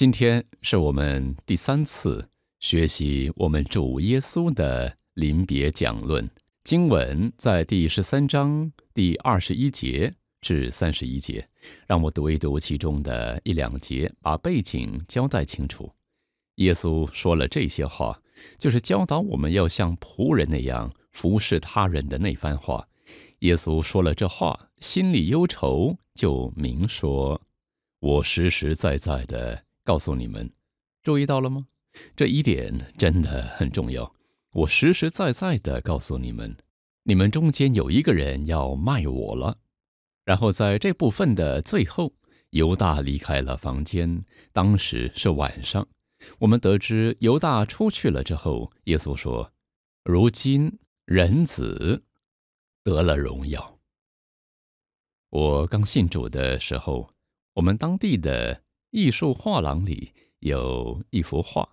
今天是我们第三次学习我们主耶稣的临别讲论经文，在第十三章第二十一节至三十一节，让我读一读其中的一两节，把背景交代清楚。耶稣说了这些话，就是教导我们要像仆人那样服侍他人的那番话。耶稣说了这话，心里忧愁，就明说：“我实实在在的。”告诉你们，注意到了吗？这一点真的很重要。我实实在在的告诉你们，你们中间有一个人要卖我了。然后在这部分的最后，犹大离开了房间。当时是晚上。我们得知犹大出去了之后，耶稣说：“如今人子得了荣耀。”我刚信主的时候，我们当地的。艺术画廊里有一幅画，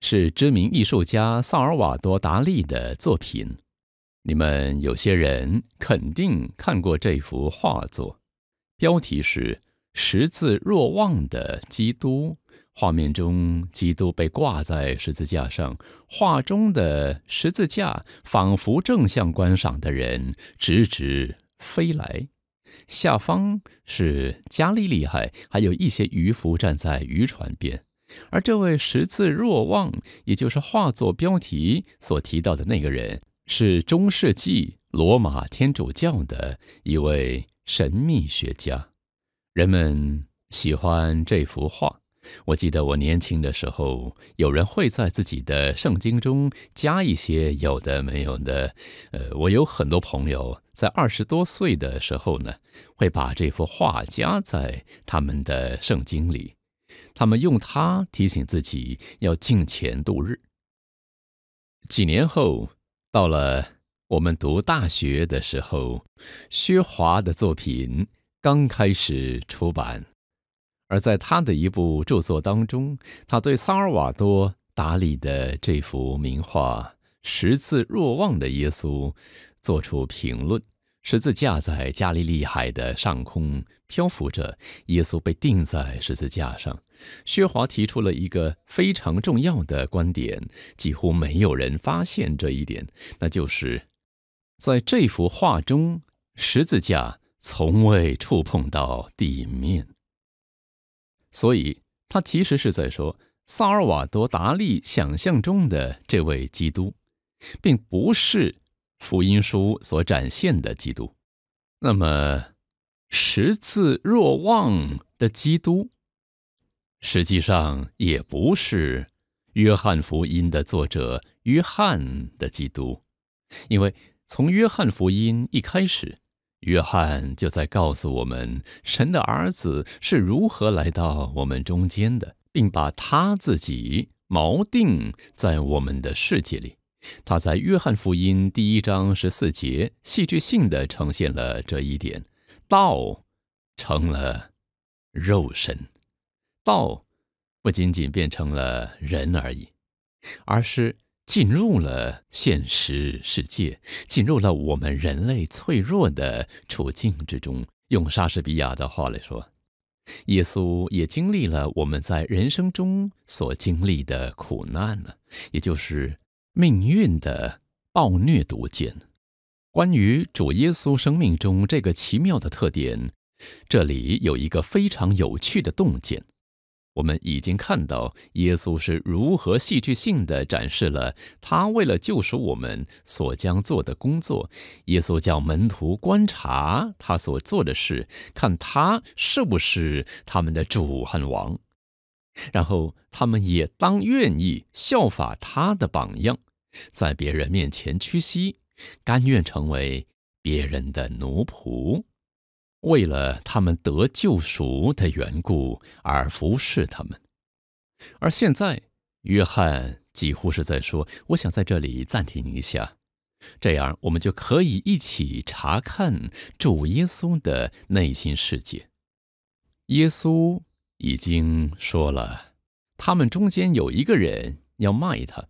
是知名艺术家萨尔瓦多·达利的作品。你们有些人肯定看过这幅画作，标题是《十字若望的基督》。画面中，基督被挂在十字架上，画中的十字架仿佛正向观赏的人直直飞来。下方是加利利海，还有一些渔夫站在渔船边。而这位十字若望，也就是画作标题所提到的那个人，是中世纪罗马天主教的一位神秘学家。人们喜欢这幅画。我记得我年轻的时候，有人会在自己的圣经中加一些有的没有的。呃，我有很多朋友在二十多岁的时候呢，会把这幅画加在他们的圣经里，他们用它提醒自己要敬虔度日。几年后，到了我们读大学的时候，薛华的作品刚开始出版。而在他的一部著作当中，他对萨尔瓦多·达里的这幅名画《十字若望的耶稣》做出评论：十字架在加利利海的上空漂浮着，耶稣被钉在十字架上。薛华提出了一个非常重要的观点，几乎没有人发现这一点，那就是在这幅画中，十字架从未触碰到地面。所以，他其实是在说，萨尔瓦多·达利想象中的这位基督，并不是福音书所展现的基督。那么，十字若望的基督，实际上也不是约翰福音的作者约翰的基督，因为从约翰福音一开始。约翰就在告诉我们，神的儿子是如何来到我们中间的，并把他自己锚定在我们的世界里。他在《约翰福音》第一章十四节戏剧性的呈现了这一点：道成了肉身，道不仅仅变成了人而已，而是。进入了现实世界，进入了我们人类脆弱的处境之中。用莎士比亚的话来说，耶稣也经历了我们在人生中所经历的苦难呢，也就是命运的暴虐毒箭。关于主耶稣生命中这个奇妙的特点，这里有一个非常有趣的洞见。我们已经看到，耶稣是如何戏剧性的展示了他为了救赎我们所将做的工作。耶稣叫门徒观察他所做的事，看他是不是他们的主和王，然后他们也当愿意效法他的榜样，在别人面前屈膝，甘愿成为别人的奴仆。为了他们得救赎的缘故而服侍他们，而现在，约翰几乎是在说：“我想在这里暂停一下，这样我们就可以一起查看主耶稣的内心世界。”耶稣已经说了，他们中间有一个人要卖他。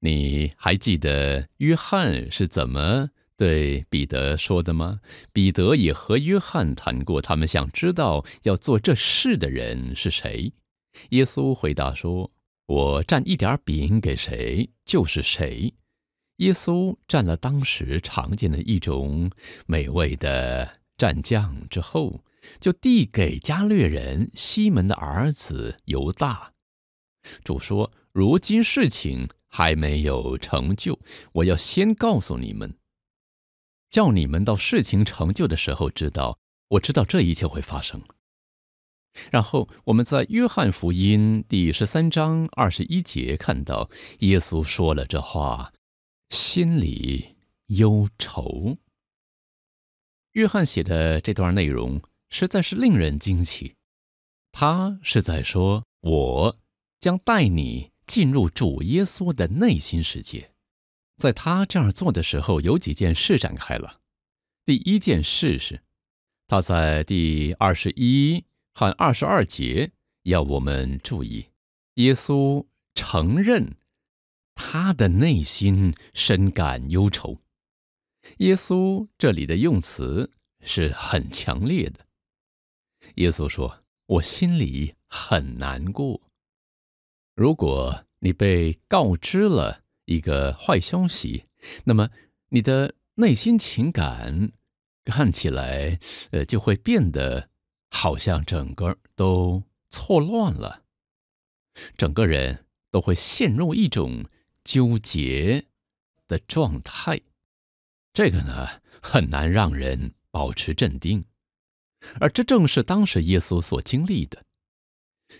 你还记得约翰是怎么？对彼得说的吗？彼得也和约翰谈过，他们想知道要做这事的人是谁。耶稣回答说：“我蘸一点饼给谁，就是谁。”耶稣蘸了当时常见的一种美味的蘸酱之后，就递给加略人西门的儿子犹大。主说：“如今事情还没有成就，我要先告诉你们。”叫你们到事情成就的时候知道，我知道这一切会发生。然后我们在约翰福音第十三章二十一节看到，耶稣说了这话，心里忧愁。约翰写的这段内容实在是令人惊奇，他是在说，我将带你进入主耶稣的内心世界。在他这样做的时候，有几件事展开了。第一件事是，他在第二十一和二十二节要我们注意，耶稣承认他的内心深感忧愁。耶稣这里的用词是很强烈的。耶稣说：“我心里很难过。”如果你被告知了。一个坏消息，那么你的内心情感看起来，呃，就会变得好像整个都错乱了，整个人都会陷入一种纠结的状态。这个呢，很难让人保持镇定，而这正是当时耶稣所经历的。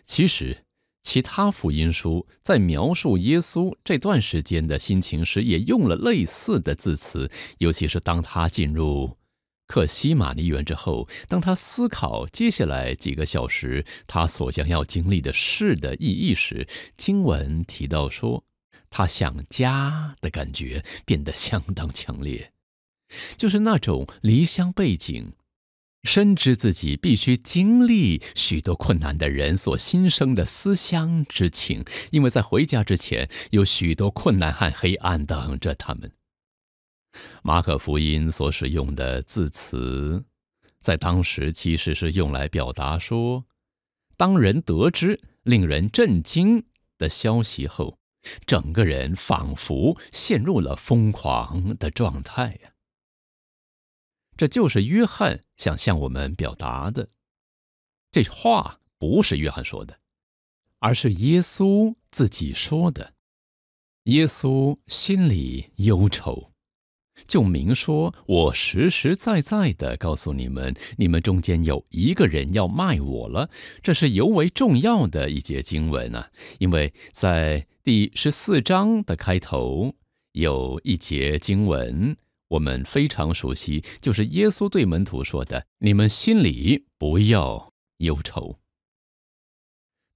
其实。其他福音书在描述耶稣这段时间的心情时，也用了类似的字词。尤其是当他进入克西玛尼园之后，当他思考接下来几个小时他所将要经历的事的意义时，经文提到说，他想家的感觉变得相当强烈，就是那种离乡背井。深知自己必须经历许多困难的人所心生的思乡之情，因为在回家之前，有许多困难和黑暗等着他们。马可福音所使用的字词，在当时其实是用来表达说，当人得知令人震惊的消息后，整个人仿佛陷入了疯狂的状态呀。这就是约翰想向我们表达的。这话不是约翰说的，而是耶稣自己说的。耶稣心里忧愁，就明说：“我实实在在的告诉你们，你们中间有一个人要卖我了。”这是尤为重要的一节经文啊！因为在第十四章的开头有一节经文。我们非常熟悉，就是耶稣对门徒说的：“你们心里不要忧愁。”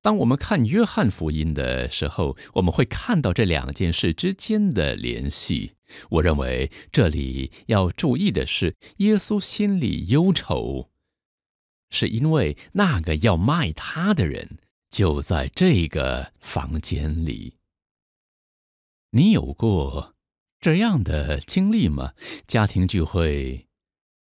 当我们看约翰福音的时候，我们会看到这两件事之间的联系。我认为这里要注意的是，耶稣心里忧愁，是因为那个要卖他的人就在这个房间里。你有过？这样的经历吗？家庭聚会、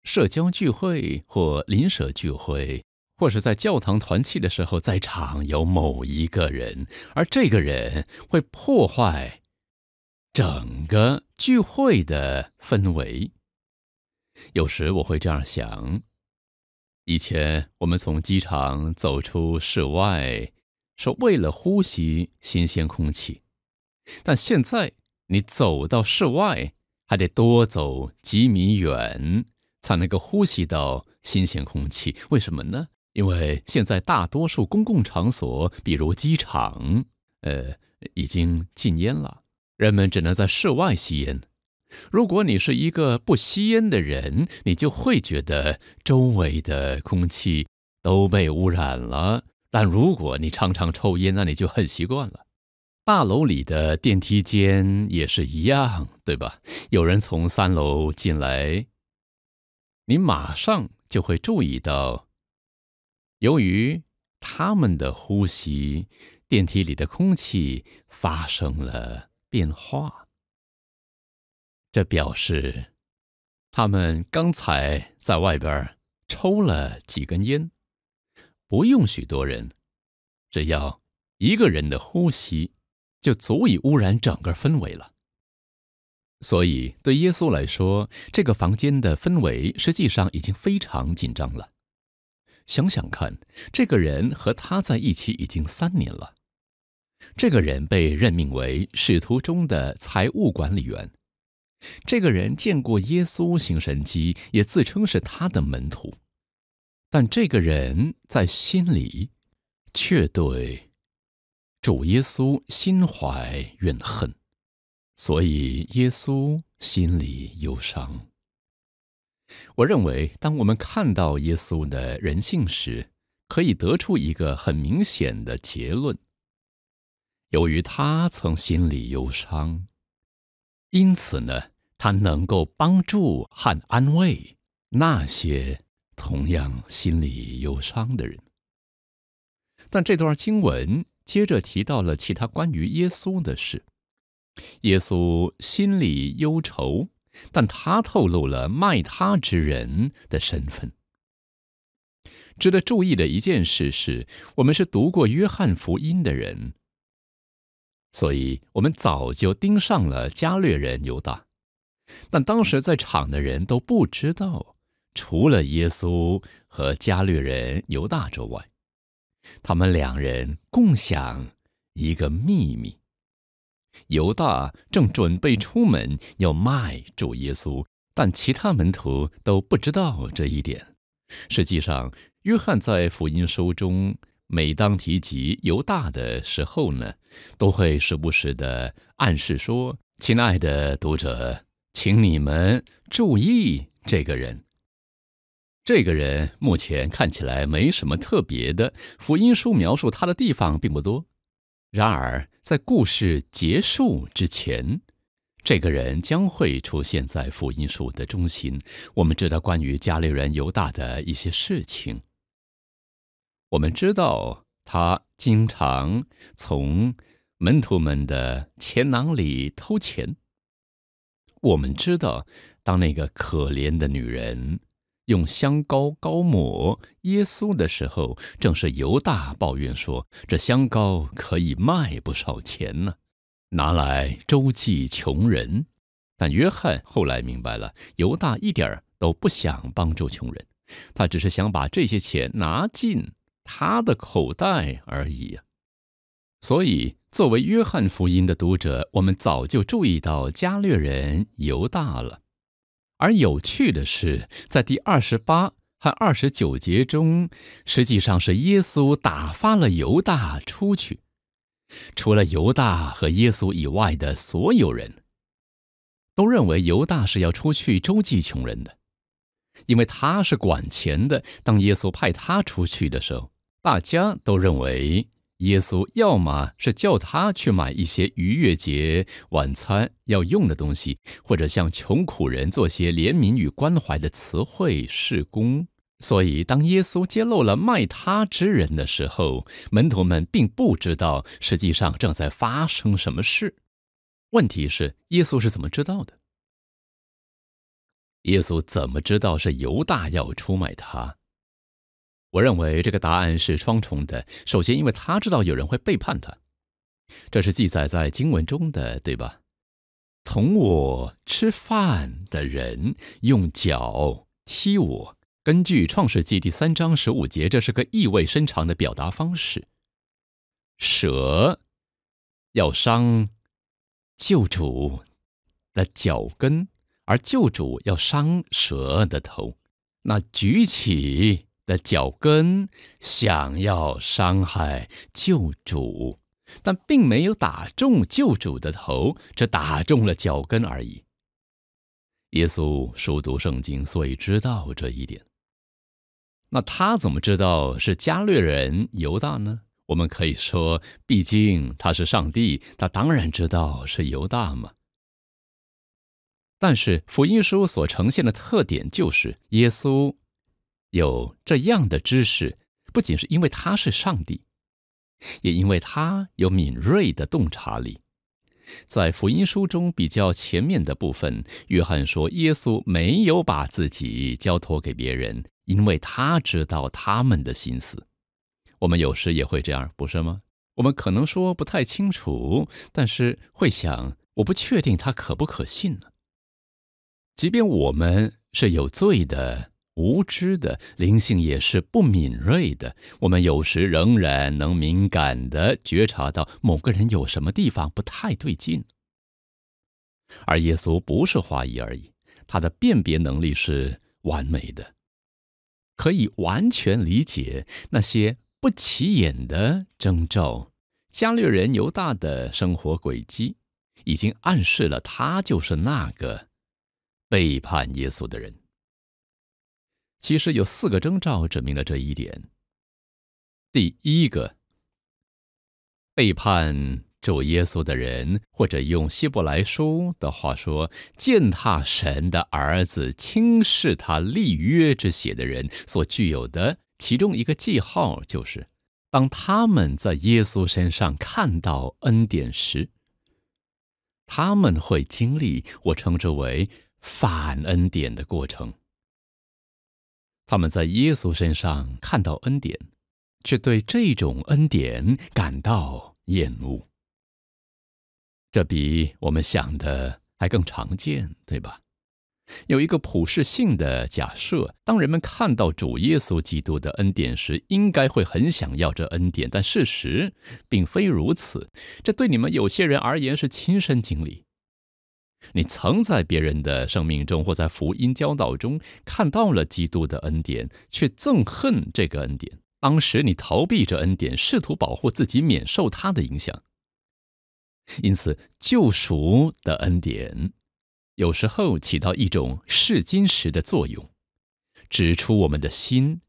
社交聚会或邻舍聚会，或是在教堂团契的时候，在场有某一个人，而这个人会破坏整个聚会的氛围。有时我会这样想：以前我们从机场走出室外，是为了呼吸新鲜空气，但现在。你走到室外还得多走几米远，才能够呼吸到新鲜空气。为什么呢？因为现在大多数公共场所，比如机场，呃，已经禁烟了，人们只能在室外吸烟。如果你是一个不吸烟的人，你就会觉得周围的空气都被污染了。但如果你常常抽烟，那你就很习惯了。大楼里的电梯间也是一样，对吧？有人从三楼进来，你马上就会注意到，由于他们的呼吸，电梯里的空气发生了变化。这表示他们刚才在外边抽了几根烟。不用许多人，只要一个人的呼吸。就足以污染整个氛围了。所以，对耶稣来说，这个房间的氛围实际上已经非常紧张了。想想看，这个人和他在一起已经三年了。这个人被任命为使徒中的财务管理员。这个人见过耶稣行神机，也自称是他的门徒，但这个人在心里却对。主耶稣心怀怨恨，所以耶稣心里忧伤。我认为，当我们看到耶稣的人性时，可以得出一个很明显的结论：由于他曾心里忧伤，因此呢，他能够帮助和安慰那些同样心里忧伤的人。但这段经文。接着提到了其他关于耶稣的事，耶稣心里忧愁，但他透露了卖他之人的身份。值得注意的一件事是，我们是读过约翰福音的人，所以我们早就盯上了加略人犹大，但当时在场的人都不知道，除了耶稣和加略人犹大之外。他们两人共享一个秘密。犹大正准备出门要卖主耶稣，但其他门徒都不知道这一点。实际上，约翰在福音书中，每当提及犹大的时候呢，都会时不时地暗示说：“亲爱的读者，请你们注意这个人。”这个人目前看起来没什么特别的。福音书描述他的地方并不多。然而，在故事结束之前，这个人将会出现在福音书的中心。我们知道关于家里人犹大的一些事情。我们知道他经常从门徒们的钱囊里偷钱。我们知道，当那个可怜的女人。用香膏膏抹耶稣的时候，正是犹大抱怨说：“这香膏可以卖不少钱呢，拿来周济穷人。”但约翰后来明白了，犹大一点都不想帮助穷人，他只是想把这些钱拿进他的口袋而已呀。所以，作为约翰福音的读者，我们早就注意到加略人犹大了。而有趣的是，在第二十八和二十九节中，实际上是耶稣打发了犹大出去。除了犹大和耶稣以外的所有人，都认为犹大是要出去周济穷人的，因为他是管钱的。当耶稣派他出去的时候，大家都认为。耶稣要么是叫他去买一些逾越节晚餐要用的东西，或者向穷苦人做些怜悯与关怀的词汇事工。所以，当耶稣揭露了卖他之人的时候，门徒们并不知道实际上正在发生什么事。问题是，耶稣是怎么知道的？耶稣怎么知道是犹大要出卖他？我认为这个答案是双重的。首先，因为他知道有人会背叛他，这是记载在经文中的，对吧？同我吃饭的人用脚踢我。根据创世纪第三章十五节，这是个意味深长的表达方式。蛇要伤救主的脚跟，而救主要伤蛇的头。那举起。的脚跟想要伤害救主，但并没有打中救主的头，只打中了脚跟而已。耶稣熟读圣经，所以知道这一点。那他怎么知道是加略人犹大呢？我们可以说，毕竟他是上帝，他当然知道是犹大嘛。但是福音书所呈现的特点就是耶稣。有这样的知识，不仅是因为他是上帝，也因为他有敏锐的洞察力。在福音书中比较前面的部分，约翰说耶稣没有把自己交托给别人，因为他知道他们的心思。我们有时也会这样，不是吗？我们可能说不太清楚，但是会想：我不确定他可不可信呢？即便我们是有罪的。无知的灵性也是不敏锐的。我们有时仍然能敏感地觉察到某个人有什么地方不太对劲，而耶稣不是花疑而已，他的辨别能力是完美的，可以完全理解那些不起眼的征兆。加略人犹大的生活轨迹已经暗示了他就是那个背叛耶稣的人。其实有四个征兆证明了这一点。第一个，背叛主耶稣的人，或者用希伯来书的话说，践踏神的儿子、轻视他立约之血的人，所具有的其中一个记号，就是当他们在耶稣身上看到恩典时，他们会经历我称之为反恩典的过程。他们在耶稣身上看到恩典，却对这种恩典感到厌恶。这比我们想的还更常见，对吧？有一个普世性的假设：当人们看到主耶稣基督的恩典时，应该会很想要这恩典。但事实并非如此。这对你们有些人而言是亲身经历。你曾在别人的生命中或在福音教导中看到了基督的恩典，却憎恨这个恩典。当时你逃避这恩典，试图保护自己免受它的影响。因此，救赎的恩典有时候起到一种试金石的作用，指出我们的心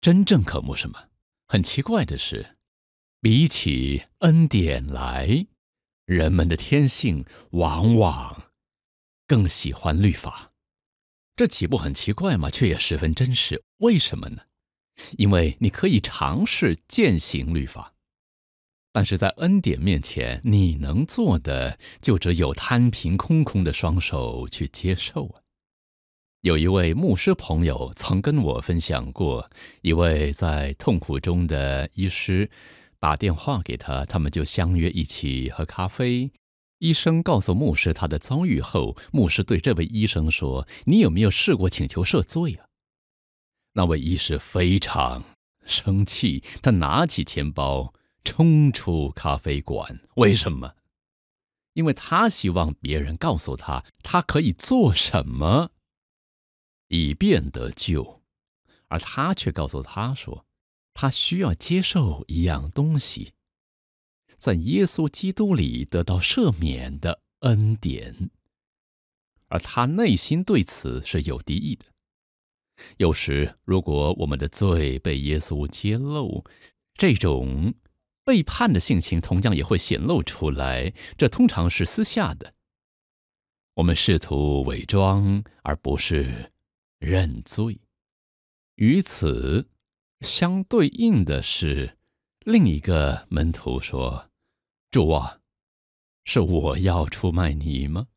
真正渴慕什么。很奇怪的是，比起恩典来，人们的天性往往。更喜欢律法，这岂不很奇怪吗？却也十分真实。为什么呢？因为你可以尝试践行律法，但是在恩典面前，你能做的就只有摊平空空的双手去接受啊。有一位牧师朋友曾跟我分享过，一位在痛苦中的医师打电话给他，他们就相约一起喝咖啡。医生告诉牧师他的遭遇后，牧师对这位医生说：“你有没有试过请求赦罪啊？”那位医师非常生气，他拿起钱包冲出咖啡馆。为什么？因为他希望别人告诉他，他可以做什么以便得救，而他却告诉他说，他需要接受一样东西。在耶稣基督里得到赦免的恩典，而他内心对此是有敌意的。有时，如果我们的罪被耶稣揭露，这种背叛的性情同样也会显露出来。这通常是私下的，我们试图伪装而不是认罪。与此相对应的是。另一个门徒说：“主啊，是我要出卖你吗？”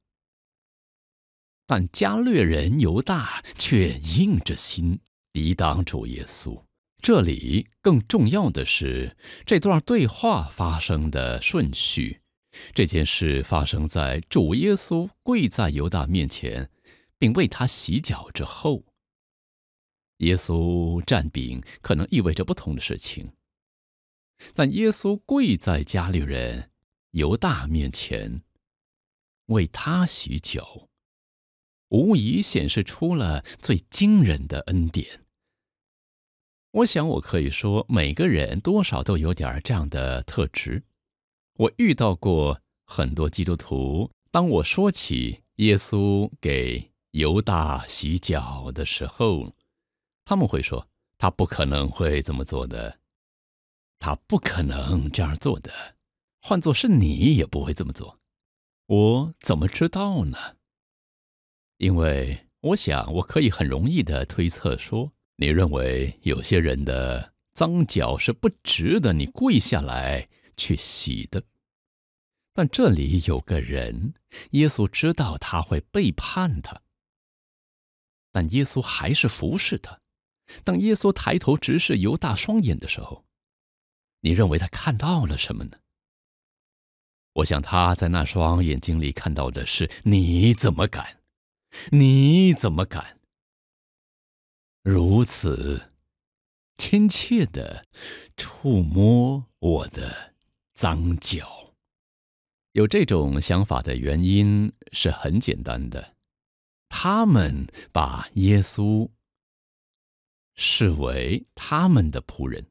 但加略人犹大却硬着心抵挡主耶稣。这里更重要的是这段对话发生的顺序。这件事发生在主耶稣跪在犹大面前并为他洗脚之后。耶稣占饼可能意味着不同的事情。但耶稣跪在家里人犹大面前，为他洗脚，无疑显示出了最惊人的恩典。我想，我可以说，每个人多少都有点这样的特质。我遇到过很多基督徒，当我说起耶稣给犹大洗脚的时候，他们会说：“他不可能会这么做的。”他不可能这样做的，换做是你也不会这么做。我怎么知道呢？因为我想，我可以很容易的推测说，你认为有些人的脏脚是不值得你跪下来去洗的。但这里有个人，耶稣知道他会背叛他，但耶稣还是服侍他。当耶稣抬头直视犹大双眼的时候。你认为他看到了什么呢？我想他在那双眼睛里看到的是：你怎么敢？你怎么敢？如此亲切的触摸我的脏脚？有这种想法的原因是很简单的，他们把耶稣视为他们的仆人。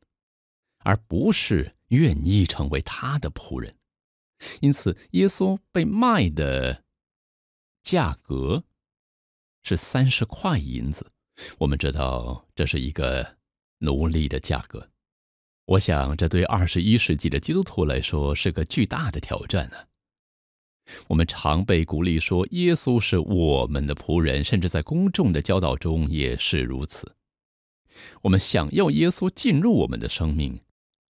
而不是愿意成为他的仆人，因此耶稣被卖的价格是三十块银子。我们知道这是一个奴隶的价格。我想这对二十一世纪的基督徒来说是个巨大的挑战啊！我们常被鼓励说耶稣是我们的仆人，甚至在公众的教导中也是如此。我们想要耶稣进入我们的生命。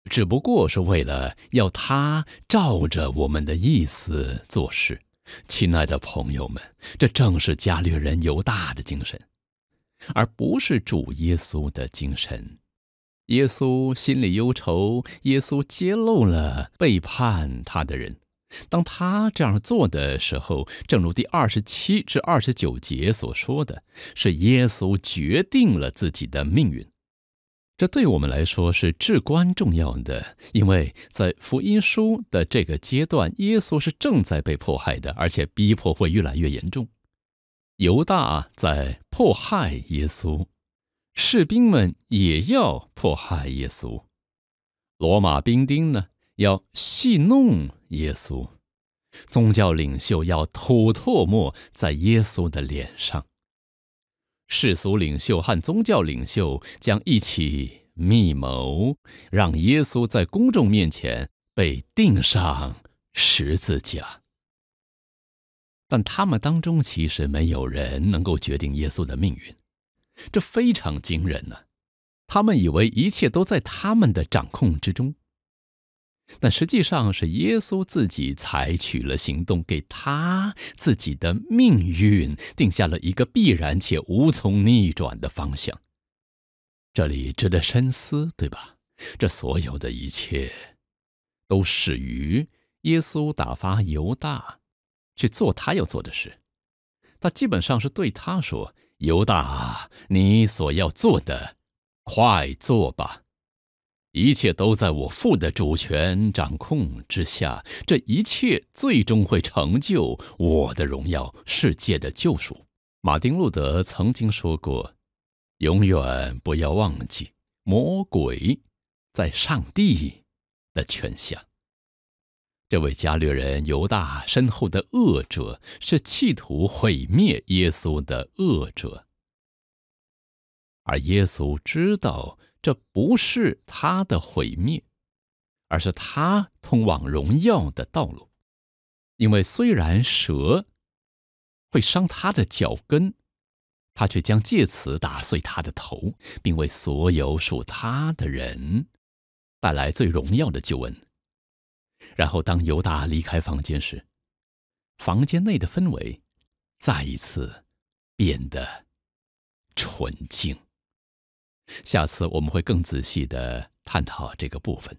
只不过是为了要他照着我们的意思做事。亲爱的朋友们，这正是加略人犹大的精神，而不是主耶稣的精神。耶稣心里忧愁，耶稣揭露了背叛他的人。当他这样做的时候，正如第二十七至二十九节所说的是，耶稣决定了自己的命运。这对我们来说是至关重要的，因为在福音书的这个阶段，耶稣是正在被迫害的，而且逼迫会越来越严重。犹大在迫害耶稣，士兵们也要迫害耶稣，罗马兵丁呢要戏弄耶稣，宗教领袖要吐唾沫在耶稣的脸上。世俗领袖和宗教领袖将一起密谋，让耶稣在公众面前被钉上十字架。但他们当中其实没有人能够决定耶稣的命运，这非常惊人呢！他们以为一切都在他们的掌控之中。但实际上是耶稣自己采取了行动，给他自己的命运定下了一个必然且无从逆转的方向。这里值得深思，对吧？这所有的一切都始于耶稣打发犹大去做他要做的事。他基本上是对他说：“犹大，你所要做的，快做吧。”一切都在我父的主权掌控之下，这一切最终会成就我的荣耀，世界的救赎。马丁·路德曾经说过：“永远不要忘记，魔鬼在上帝的权下。”这位加略人犹大身后的恶者是企图毁灭耶稣的恶者，而耶稣知道。这不是他的毁灭，而是他通往荣耀的道路。因为虽然蛇会伤他的脚跟，他却将借此打碎他的头，并为所有属他的人带来最荣耀的救恩。然后，当犹大离开房间时，房间内的氛围再一次变得纯净。下次我们会更仔细的探讨这个部分。